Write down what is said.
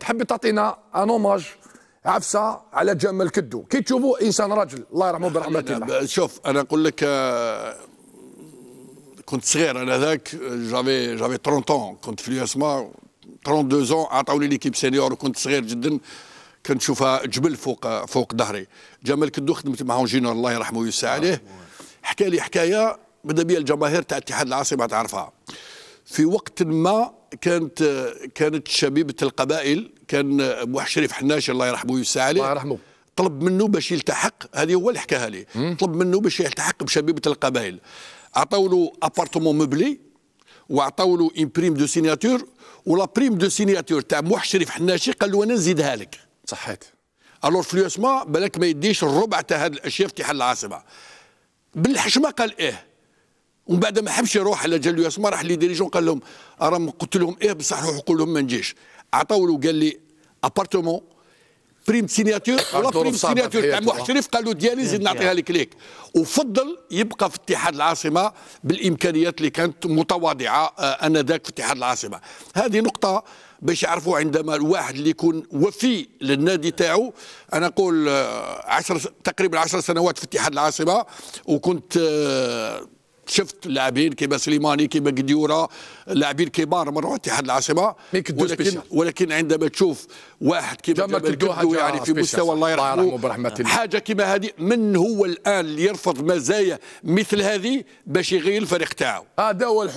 تحب تعطينا ان اوماج عفسه على جمال كدو كي تشوفوا انسان رجل الله يرحمه برحمته الله شوف انا نقول لك آه، كنت صغير انا ذاك جافي جافي 30 عام كنت في الياسما 32 عام عطاولي لي ليكيب سينيور وكنت صغير جدا كنشوفها جبل فوق فوق ظهري جمال كدو خدمت معهم جينور الله يرحمه ويسع عليه آه، حكى لي حكايه بدا بيا الجماهير تاع اتحاد العاصمه تعرفها في وقت ما كانت كانت شبيبه القبائل كان بوح شريف حناش الله يرحمه ويسع عليه الله يرحمه طلب منه باش يلتحق هذه هو اللي حكاها لي طلب منه باش يلتحق بشبيبه القبائل عطاو له ابارتمون موبلي وعطاو له اون بريم دو سيناتور ولا بريم دو سيناتور تاع بوح شريف حناشي قال له انا نزيدها لك صحيت الور فلوسما بالك ما يديش الربع تاع هذه الاشياء في تحل العاصمه بالحشمه قال ايه ومن بعد ما حبش يروح على جال ياسما راح لي ديريجون قال لهم راهم قلت لهم ايه بصح روحوا قول لهم ما نجيش عطاو له قال لي ابارتومون بريم سيناتور ولا بريم سيناتور تاع واحد قال له ديالي إيه، زيد نعطيها إيه. لك ليك وفضل يبقى في اتحاد العاصمه بالامكانيات اللي كانت متواضعه آه، انذاك في اتحاد العاصمه هذه نقطه باش يعرفوا عندما الواحد اللي يكون وفي للنادي تاعو انا اقول 10 آه، تقريبا 10 سنوات في اتحاد العاصمه وكنت آه، شفت لاعبين كيما سليماني كيما قديوره لاعبين كبار مروا اتحاد العاصمه ولكن ولكن عندما تشوف واحد كيما جمال يعني في مستوى الله يرحمه حاجه كيما هذه من هو الان اللي يرفض مزايا مثل هذه باش يغير الفريق تاعو هذا هو